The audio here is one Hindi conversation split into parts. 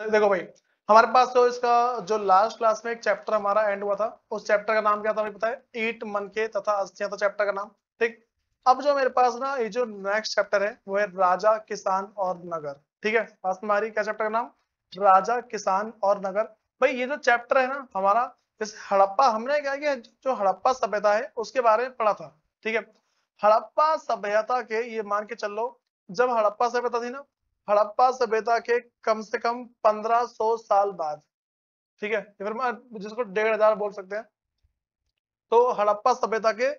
देखो भाई हमारे पास तो इसका जो लास्ट क्लास में एक चैप्टर हमारा एंड हुआ था उस चैप्टर का नाम क्या था पता है ईट मन के तथा अस्थियां था चैप्टर का नाम ठीक अब जो मेरे पास ना ये जो नेक्स्ट चैप्टर है वो है राजा किसान और नगर ठीक है पास हमारी क्या चैप्टर का नाम राजा किसान और नगर भाई ये जो चैप्टर है ना हमारा इस हड़प्पा हमने क्या किया जो हड़प्पा सभ्यता है उसके बारे में पढ़ा था ठीक है हड़प्पा सभ्यता के ये मान के चल लो जब हड़प्पा सभ्यता थी ना हड़प्पा सभ्यता के कम से कम 1500 साल बाद ठीक है फिर जिसको डेढ़ हजार बोल सकते हैं तो हड़प्पा सभ्यता के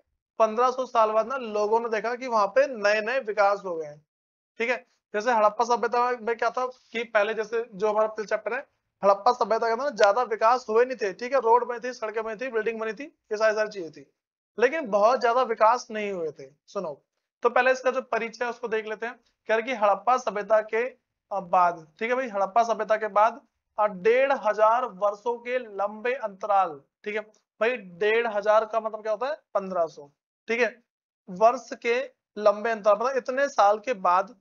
1500 साल बाद ना लोगों ने देखा कि वहां पे नए नए विकास हो गए हैं ठीक है जैसे हड़प्पा सभ्यता में क्या था कि पहले जैसे जो हमारा पिछले चैप्टर है हड़प्पा सभ्यता के अंदर ज्यादा विकास हुए नहीं थे ठीक है रोड बनी थी सड़कें बनी थी बिल्डिंग बनी थी ये सारी सारी चीजें थी लेकिन बहुत ज्यादा विकास नहीं हुए थे सुनो तो पहले इसका जो परिचय है उसको देख लेते हैं क्या कि हड़प्पा सभ्यता के बाद ठीक है भाई हड़प्पा सभ्यता के बाद डेढ़ हजार वर्षो के लंबे अंतराल ठीक है भाई डेढ़ हजार का मतलब क्या होता है पंद्रह सो ठीक है वर्ष के लंबे अंतराल मतलब इतने साल के बाद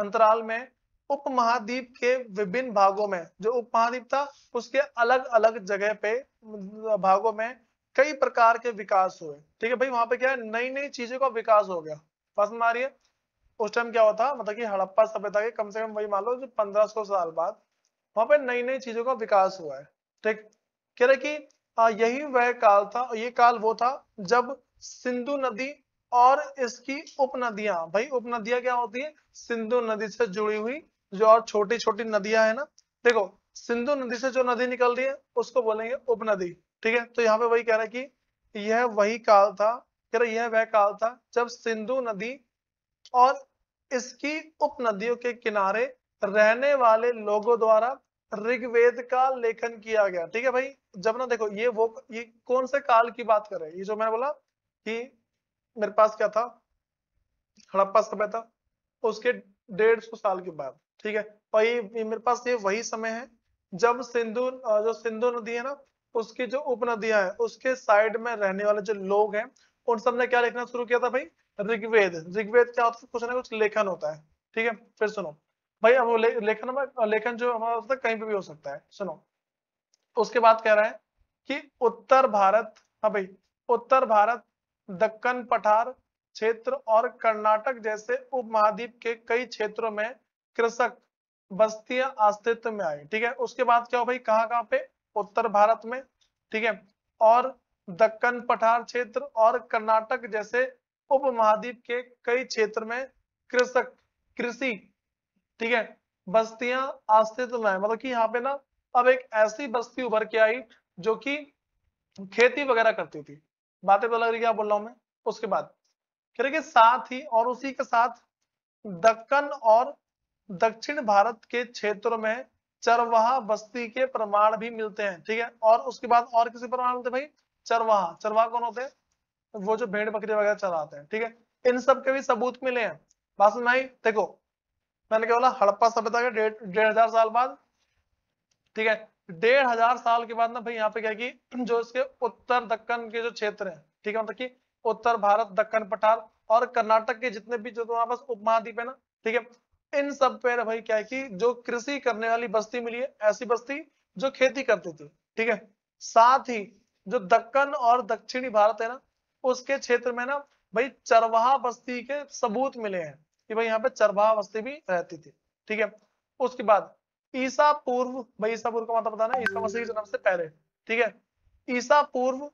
अंतराल में उपमहाद्वीप के विभिन्न भागों में जो उपमहाद्वीप था उसके अलग अलग जगह पे भागों में कई प्रकार के विकास हुए ठीक है भाई वहां पे क्या है नई नई चीजों का विकास हो गया पसंद आ रही है उस टाइम क्या होता मतलब कि हड़प्पा सभ्यता के कम से कम वही मान लो जो सौ साल बाद वहां पर नई नई चीजों का विकास हुआ है ठीक कह रहे कि यही वह काल था ये काल वो था जब सिंधु नदी और इसकी उपनदियां भाई उपनदियां क्या होती है सिंधु नदी से जुड़ी हुई जो और छोटी छोटी नदियां है ना देखो सिंधु नदी से जो नदी निकल रही है उसको बोलेंगे उपनदी ठीक है तो यहाँ पे वही कह रहा है कि यह वही काल था कह रहा यह वह काल था जब सिंधु नदी और इसकी उपनदियों के किनारे रहने वाले लोगों द्वारा ऋग्वेद का लेखन किया गया ठीक है भाई जब ना देखो ये वो ये कौन से काल की बात कर रहे हैं ये जो मैंने बोला कि मेरे पास क्या था हड़प्पा समय था उसके डेढ़ सौ साल के बाद ठीक है और ये मेरे पास ये वही समय है जब सिंधु जो सिंधु नदी है ना उसकी जो उपनदियां है उसके साइड में रहने वाले जो लोग हैं उन सब ने क्या लिखना शुरू किया था भाई ऋग्वेद ऋग्वेद क्या होता है कुछ ना कुछ लेखन होता है ठीक है फिर सुनो भाई अब वो ले, लेखन में लेखन जो हमारा होता है कहीं पे भी हो सकता है सुनो उसके बाद कह रहा है कि उत्तर भारत हाँ भाई उत्तर भारत दक्कन पठार क्षेत्र और कर्नाटक जैसे उपमहाद्वीप के कई क्षेत्रों में कृषक बस्तियां अस्तित्व में आई ठीक है उसके बाद क्या हो भाई कहाँ कहाँ पे उत्तर भारत में ठीक है और दक्कन पठार क्षेत्र और कर्नाटक जैसे उपमहाद्वीप के कई क्षेत्र में कृषक कृषि ठीक है बस्तियां अस्तित्व है मतलब कि यहाँ पे ना अब एक ऐसी बस्ती उभर के आई जो कि खेती वगैरह करती थी बातें तो लग रही क्या बोल रहा हूं मैं उसके बाद करेंगे साथ ही और उसी के साथ दक्कन और दक्षिण भारत के क्षेत्रों में चरवाहा बस्ती के प्रमाण भी मिलते हैं ठीक है और उसके बाद और किसी प्रमाण मिलते भाई चरवाहा चरवाहा कौन होते हैं तो वो जो भेड़ बकरी वगैरह चलाते हैं ठीक है इन सब के भी सबूत मिले हैं बात भाई देखो मैंने क्या बोला हड़प्पा सभ्यता के डेढ़ डेढ़ हजार साल बाद ठीक है डेढ़ हजार साल के बाद ना भाई यहाँ पे क्या की जो इसके उत्तर दक्कन के जो क्षेत्र है ठीक है मतलब की उत्तर भारत दक्कन पठार और कर्नाटक के जितने भी जो तुम्हारे तो पास उपमहाद्वीप है ना ठीक है इन सब पे भाई क्या है कि जो कृषि करने वाली बस्ती मिली है ऐसी बस्ती जो खेती करती थी ठीक है साथ ही जो दक्कन और दक्षिणी भारत है ना उसके क्षेत्र में ना भाई चरवाहा बस्ती के सबूत मिले हैं कि भाई यहाँ पे चरवाहा बस्ती भी रहती थी ठीक है उसके बाद ईसा पूर्व भाई ईसा पूर्व का मतलब बताना ईसा मसीह के जन्म से पहले ठीक है ईसा पूर्व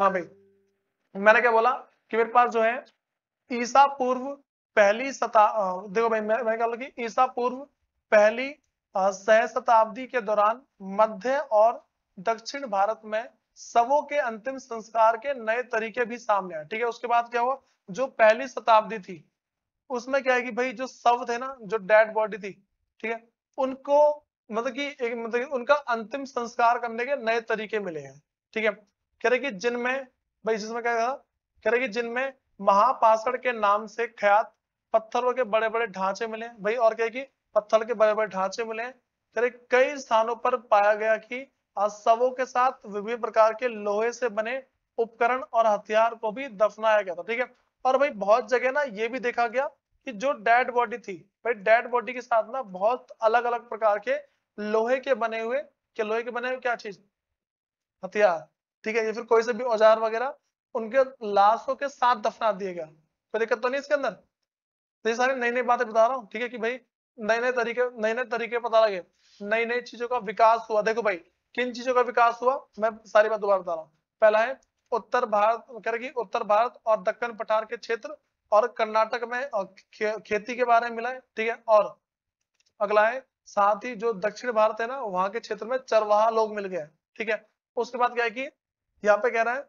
हाँ भाई मैंने क्या बोला कि मेरे पास जो है ईसा पूर्व पहली सता देखो भाई मैं कहा कि ईसा पूर्व पहली सह शताब्दी के दौरान मध्य और दक्षिण भारत में सबों के अंतिम संस्कार के नए तरीके भी सामने आए ठीक है उसके बाद क्या हुआ जो पहली शताब्दी थी उसमें क्या है कि भाई जो शव थे ना जो डेड बॉडी थी ठीक है उनको मतलब कि एक मतलब उनका अंतिम संस्कार करने के नए तरीके मिले हैं ठीक है कह रहे कि जिनमें भाई जिसमें क्या कहा कह रहे कि जिनमें महापाषण के नाम से ख्यात पत्थरों के बड़े बड़े ढांचे मिले भाई और कह की पत्थर के बड़े बड़े ढांचे मिले करीब कई स्थानों पर पाया गया कि शवों के साथ विभिन्न प्रकार के लोहे से बने उपकरण और हथियार को भी दफनाया गया था ठीक है और भाई बहुत जगह ना ये भी देखा गया कि जो डेड बॉडी थी भाई डेड बॉडी के साथ ना बहुत अलग अलग प्रकार के लोहे के बने हुए के लोहे के बने हुए क्या चीज हथियार ठीक है या फिर कोई से भी औजार वगैरह उनके लाशों के साथ दफना दिया गया कोई दिक्कत तो नहीं इसके अंदर तो ये सारी नई नई बातें बता रहा हूँ ठीक है कि भाई नए नए तरीके नए नए तरीके पता लगे नई नई चीजों का विकास हुआ देखो भाई किन चीजों का विकास हुआ मैं सारी बात दोबारा बता रहा हूँ पहला है उत्तर भारत कह रहे उत्तर भारत और दक्कन पठार के क्षेत्र और कर्नाटक में खेती के बारे में मिला है ठीक है और अगला है साथ ही जो दक्षिण भारत है ना वहां के क्षेत्र में चरवाहा लोग मिल गए ठीक है उसके बाद क्या है कि यहाँ पे कह रहा है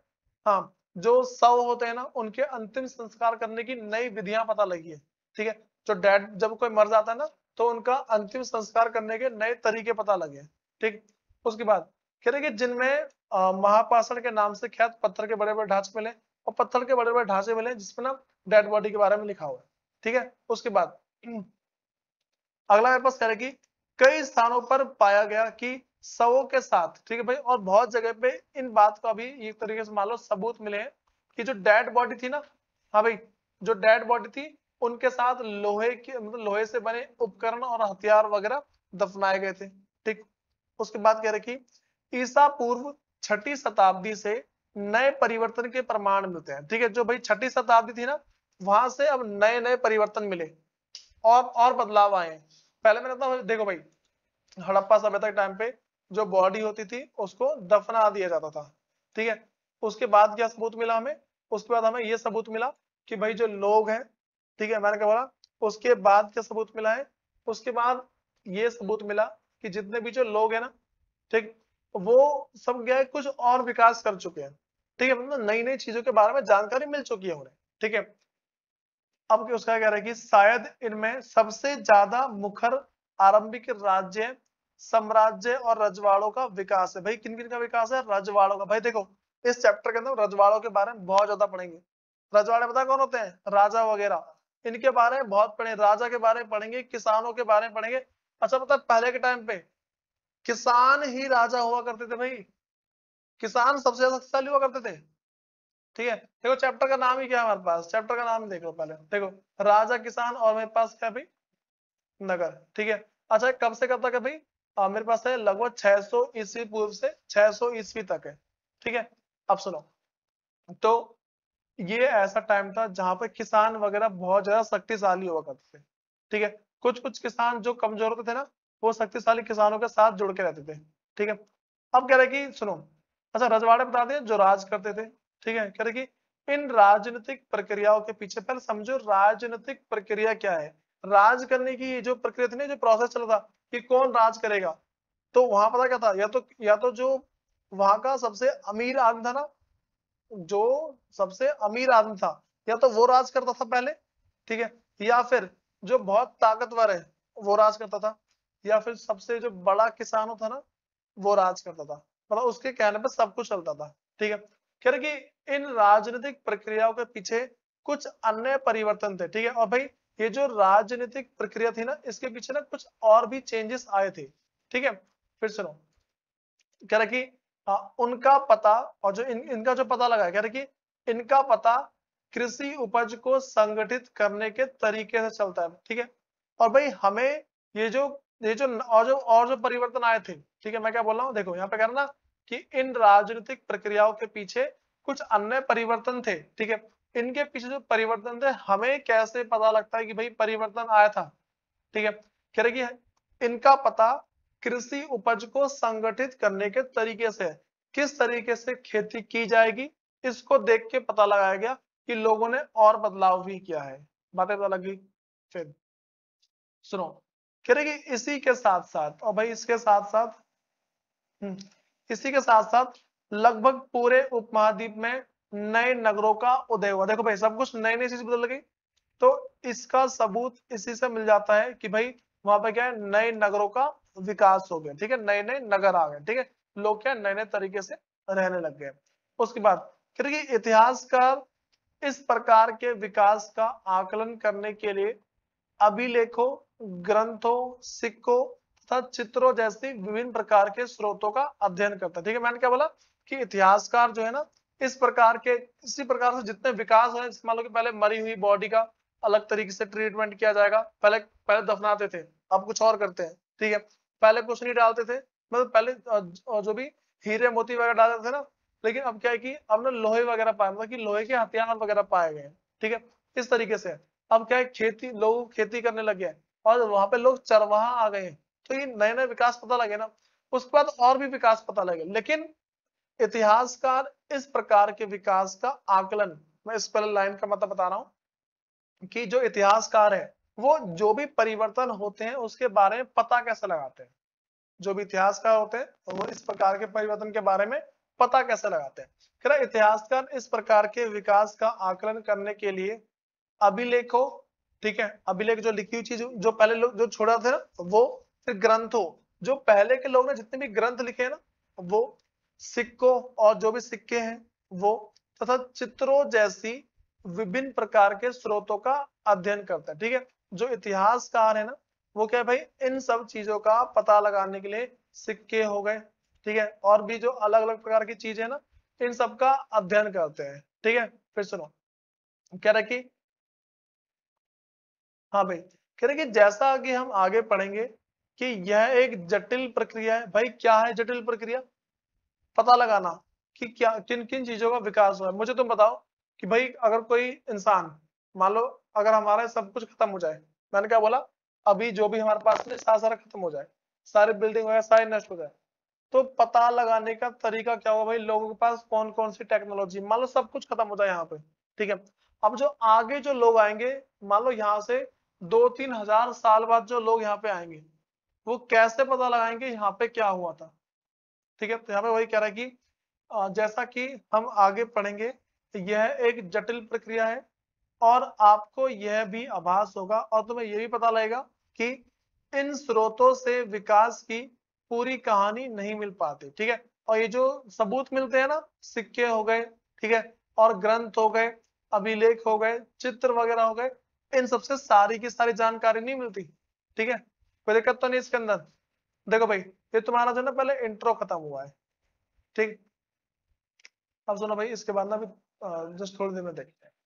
हाँ जो सव होते हैं ना उनके अंतिम संस्कार करने की नई विधियां पता लगी है ठीक है जो डेड जब कोई मर जाता है ना तो उनका अंतिम संस्कार करने के नए तरीके पता लगे ठीक उसके बाद कह रहे कि जिनमें महापाषण के नाम से ख्यात पत्थर के बड़े बड़े ढांचे मिले और पत्थर के बड़े बड़े ढांचे मिले जिसमें ना डेड बॉडी के बारे में लिखा हुआ है ठीक है उसके बाद अगला मेरे पास कह रहे कि कई स्थानों पर पाया गया कि सवों के साथ ठीक है भाई और बहुत जगह पे इन बात को अभी एक तरीके से मान लो सबूत मिले हैं कि जो डेड बॉडी थी ना हाँ भाई जो डेड बॉडी थी उनके साथ लोहे के मतलब लोहे से बने उपकरण और हथियार वगैरह दफनाए गए थे ठीक उसके बाद कह रखी ईसा पूर्व छठी शताब्दी से नए परिवर्तन के प्रमाण मिलते हैं ठीक है जो भाई छठी शताब्दी थी ना वहां से अब नए नए परिवर्तन मिले और और बदलाव आए पहले मैंने कहा तो, देखो भाई हड़प्पा सभ्यता के टाइम पे जो बॉडी होती थी उसको दफना दिया जाता था ठीक है उसके बाद क्या सबूत मिला हमें उसके बाद हमें यह सबूत मिला कि भाई जो लोग हैं ठीक है मैंने क्या बोला उसके बाद क्या सबूत मिला है उसके बाद ये सबूत मिला कि जितने भी जो लोग हैं ना ठीक वो सब गए कुछ और विकास कर चुके हैं ठीक है मतलब नई नई चीजों के बारे में जानकारी मिल चुकी है उन्हें ठीक है अब उसका कह रहा है कि शायद इनमें सबसे ज्यादा मुखर आरंभिक राज्य साम्राज्य और रजवाड़ों का विकास है भाई किन किन का विकास है रजवाड़ों का भाई देखो इस चैप्टर के अंदर रजवाड़ों के बारे में बहुत ज्यादा पढ़ेंगे रजवाड़े पता कौन होते हैं राजा वगैरह इनके बारे में बहुत पढ़े राजा के बारे में पढ़ेंगे किसानों के बारे में पढ़ेंगे अच्छा पता मतलब पहले के टाइम पे किसान ही राजा हुआ करते थे भाई किसान सबसे ज्यादा शक्तिशाली हुआ करते थे ठीक है देखो चैप्टर का नाम ही क्या है हमारे पास चैप्टर का नाम देख लो पहले देखो राजा किसान और मेरे पास क्या भाई नगर ठीक है अच्छा कब से कब तक है भाई आ, मेरे पास है लगभग 600 ईस्वी पूर्व से 600 ईस्वी तक है ठीक है अब सुनो तो ये ऐसा टाइम था जहां पर किसान वगैरह बहुत ज्यादा शक्तिशाली हुआ करते थे ठीक है कुछ कुछ किसान जो कमजोर होते थे ना वो शक्तिशाली किसानों के साथ जुड़ के रहते थे ठीक है अब कह रहे कि सुनो अच्छा रजवाड़े बताते हैं जो राज करते थे ठीक है कह रहे कि इन राजनीतिक प्रक्रियाओं के पीछे पहले समझो राजनीतिक प्रक्रिया क्या है राज करने की जो प्रक्रिया थी ना जो प्रोसेस चला था कि कौन राज करेगा तो वहां पता क्या था या तो या तो जो वहां का सबसे अमीर आदमी था ना जो सबसे अमीर आदमी था या तो वो राज करता था पहले ठीक है या फिर जो बहुत ताकतवर है वो राज करता था या फिर सबसे जो बड़ा किसान होता ना वो राज करता था मतलब उसके कहने पर सब कुछ चलता था ठीक है कह रहे कि इन राजनीतिक प्रक्रियाओं के पीछे कुछ अन्य परिवर्तन थे ठीक है और भाई ये जो राजनीतिक प्रक्रिया थी ना इसके पीछे ना कुछ और भी चेंजेस आए थे ठीक है फिर सुनो कह रहा कि आ, हाँ, उनका पता और जो इन, इनका जो पता लगा क्या कि इनका पता कृषि उपज को संगठित करने के तरीके से चलता है ठीक है और भाई हमें ये जो ये जो और जो और जो परिवर्तन आए थे ठीक है मैं क्या बोल रहा हूँ देखो यहाँ पे कह रहा ना कि इन राजनीतिक प्रक्रियाओं के पीछे कुछ अन्य परिवर्तन थे ठीक है इनके पीछे जो परिवर्तन थे हमें कैसे पता लगता है कि भाई परिवर्तन आया था ठीक है कह रहे कि इनका पता कृषि उपज को संगठित करने के तरीके से किस तरीके से खेती की जाएगी इसको देख के पता लगाया गया कि लोगों ने और बदलाव भी किया है बातें पता तो लगी फिर सुनो कह रहे कि इसी के साथ साथ और भाई इसके साथ साथ हम्म, इसी के साथ साथ लगभग पूरे उपमहाद्वीप में नए नगरों का उदय हुआ देखो भाई सब कुछ नई नई चीज बदल गई तो इसका सबूत इसी से मिल जाता है कि भाई वहां पर क्या है नए नगरों का विकास हो गया ठीक है नए नए नगर आ गए ठीक है लोग क्या नए नए तरीके से रहने लग गए उसके बाद क्योंकि इतिहासकार इस प्रकार के विकास का आकलन करने के लिए अभिलेखों ग्रंथों सिक्कों तथा चित्रों जैसी विभिन्न प्रकार के स्रोतों का अध्ययन करता है ठीक है मैंने क्या बोला कि इतिहासकार जो है ना इस प्रकार के इसी प्रकार से जितने विकास है मान लो कि पहले मरी हुई बॉडी का अलग तरीके से ट्रीटमेंट किया जाएगा पहले पहले दफनाते थे अब कुछ और करते हैं ठीक है पहले कुछ नहीं डालते थे मतलब पहले जो भी हीरे मोती वगैरह डालते थे ना लेकिन अब क्या है कि अब ना लोहे वगैरह पाए मतलब कि लोहे के हथियार वगैरह पाए गए ठीक है इस तरीके से अब क्या है खेती लोग खेती करने लगे हैं और वहां पे लोग चरवाहा आ गए तो ये नए नए विकास पता लगे ना उसके बाद और भी विकास पता लगे लेकिन इतिहासकार इस प्रकार के विकास का आकलन मैं इस पहले लाइन का मतलब बता रहा हूँ कि जो इतिहासकार है वो जो भी परिवर्तन होते हैं उसके बारे में पता कैसे लगाते हैं जो भी इतिहासकार होते हैं तो वो इस प्रकार के परिवर्तन के बारे में पता कैसे लगाते हैं कह इतिहासकार इस प्रकार के विकास का आकलन करने के लिए अभिलेखों ठीक है अभिलेख जो लिखी हुई चीज जो पहले लोग जो छोड़ा थे ना वो फिर ग्रंथों जो पहले के लोग ने जितने भी ग्रंथ लिखे हैं ना वो सिक्कों और जो भी सिक्के हैं वो तथा चित्रों जैसी विभिन्न प्रकार के स्रोतों का अध्ययन करता है ठीक है जो इतिहासकार है ना वो क्या भाई इन सब चीजों का पता लगाने के लिए सिक्के हो गए ठीक है और भी जो अलग अलग प्रकार की चीजें ना इन सब का अध्ययन करते हैं ठीक है फिर सुनो कह रहे कि हाँ भाई कह रहे कि जैसा कि हम आगे पढ़ेंगे कि यह एक जटिल प्रक्रिया है भाई क्या है जटिल प्रक्रिया पता लगाना कि क्या किन किन चीजों का विकास हुआ है मुझे तुम बताओ कि भाई अगर कोई इंसान मान लो अगर हमारा सब कुछ खत्म हो जाए मैंने क्या बोला अभी जो भी हमारे पास सारा सारा खत्म हो जाए सारे बिल्डिंग वगैरह सारे नष्ट हो जाए तो पता लगाने का तरीका क्या हुआ भाई लोगों के पास कौन कौन सी टेक्नोलॉजी मान लो सब कुछ खत्म हो जाए यहाँ पे ठीक है अब जो आगे जो लोग आएंगे मान लो यहाँ से दो तीन हजार साल बाद जो लोग यहाँ पे आएंगे वो कैसे पता लगाएंगे यहाँ पे क्या हुआ था ठीक है तो यहाँ पे वही कह रहा है कि जैसा कि हम आगे पढ़ेंगे यह एक जटिल प्रक्रिया है और आपको यह भी आभास होगा और तुम्हें यह भी पता लगेगा कि इन स्रोतों से विकास की पूरी कहानी नहीं मिल पाती ठीक है और ये जो सबूत मिलते हैं ना सिक्के हो गए ठीक है और ग्रंथ हो गए अभिलेख हो गए चित्र वगैरह हो गए इन सबसे सारी की सारी जानकारी नहीं मिलती ठीक है कोई दिक्कत तो नहीं इसके अंदर देखो भाई ये तुम्हारा जो ना पहले इंट्रो खत्म हुआ है ठीक अब सुनो भाई इसके बाद ना अभी जस्ट थोड़ी देर में देखते हैं